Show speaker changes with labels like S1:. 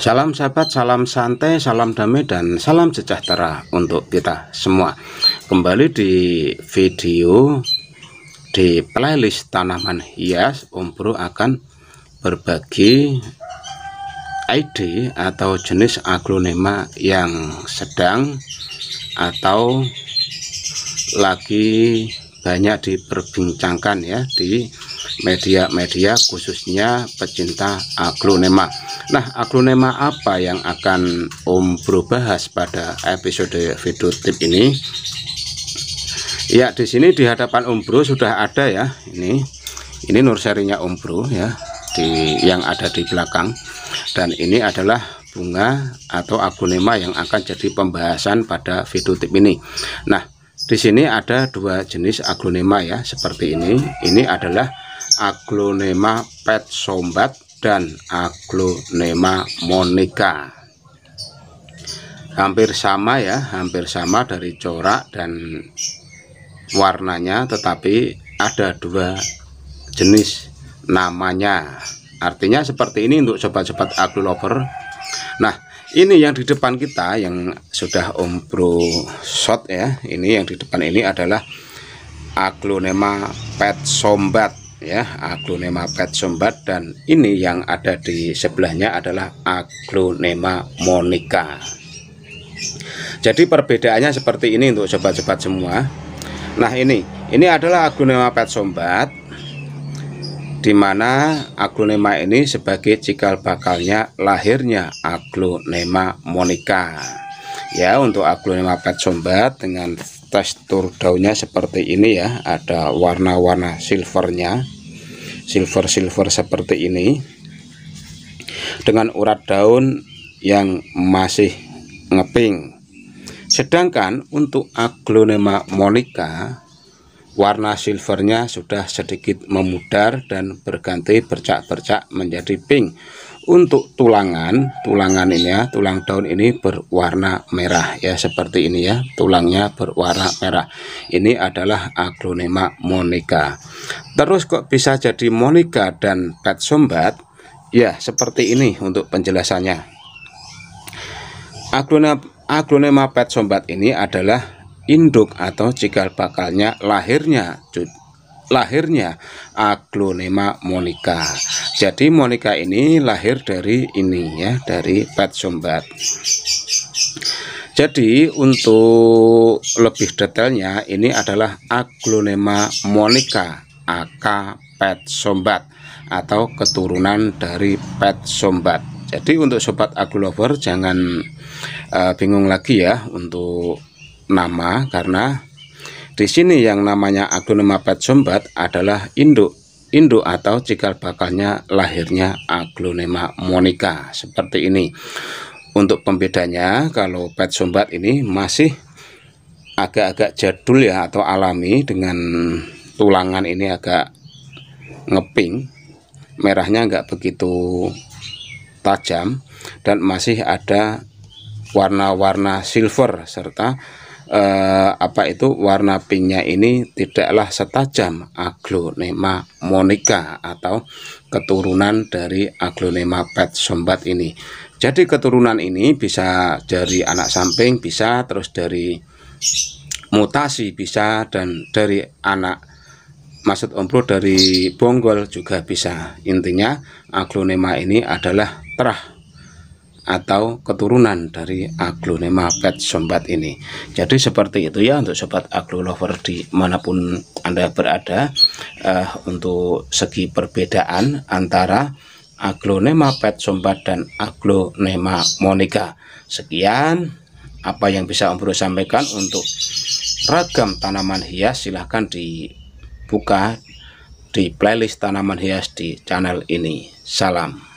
S1: Salam sahabat, salam santai, salam damai, dan salam sejahtera untuk kita semua. Kembali di video di playlist tanaman hias, Om Bro akan berbagi ID atau jenis aglonema yang sedang atau lagi banyak diperbincangkan ya di media-media khususnya pecinta aglonema. Nah, aglonema apa yang akan Om Bro bahas pada episode video tip ini? Ya, di sini di hadapan Om Bro sudah ada ya. Ini ini nurserinya Om Bro ya di yang ada di belakang. Dan ini adalah bunga atau aglonema yang akan jadi pembahasan pada video tip ini. Nah, di sini ada dua jenis aglonema ya, seperti ini. Ini adalah aglonema pet sombat dan aglonema monica. Hampir sama ya, hampir sama dari corak dan warnanya, tetapi ada dua jenis namanya. Artinya seperti ini untuk sobat-sobat aglo lover. Nah, ini yang di depan kita yang sudah Om Bro shot ya ini yang di depan ini adalah aglonema pet sombat ya aglonema pet sombat dan ini yang ada di sebelahnya adalah aglonema monica jadi perbedaannya seperti ini untuk sobat-sobat semua nah ini ini adalah aglonema pet sombat di mana aglonema ini sebagai cikal bakalnya lahirnya aglonema monika Ya, untuk aglonema sombat dengan tekstur daunnya seperti ini ya, ada warna-warna silvernya, silver-silver seperti ini. Dengan urat daun yang masih ngeping. Sedangkan untuk aglonema monika warna silvernya sudah sedikit memudar dan berganti bercak-bercak menjadi pink untuk tulangan tulangan ini ya tulang daun ini berwarna merah ya seperti ini ya tulangnya berwarna merah ini adalah aglonema monica terus kok bisa jadi monica dan pet sombat ya seperti ini untuk penjelasannya aglonema aglonema pet sombat ini adalah induk atau cikal bakalnya lahirnya lahirnya aglonema monica. Jadi monica ini lahir dari ini ya, dari pet sombat. Jadi untuk lebih detailnya ini adalah aglonema monica AK pet sombat atau keturunan dari pet sombat. Jadi untuk sobat aglover jangan uh, bingung lagi ya untuk nama karena di sini yang namanya aglonema sumbat adalah induk induk atau cikal bakalnya lahirnya aglonema monica seperti ini. Untuk pembedanya kalau pet sumbat ini masih agak-agak jadul ya atau alami dengan tulangan ini agak ngeping merahnya nggak begitu tajam dan masih ada warna-warna silver serta eh, apa itu warna pinknya ini tidaklah setajam aglonema monica atau keturunan dari aglonema pet sombat ini. Jadi keturunan ini bisa dari anak samping bisa terus dari mutasi bisa dan dari anak maksud ompro dari bonggol juga bisa. Intinya aglonema ini adalah terah atau keturunan dari aglonema pet sombat ini jadi seperti itu ya untuk sobat aglo lover manapun anda berada uh, untuk segi perbedaan antara aglonema pet sombat dan aglonema monica sekian apa yang bisa Om Bro sampaikan untuk ragam tanaman hias silahkan dibuka di playlist tanaman hias di channel ini salam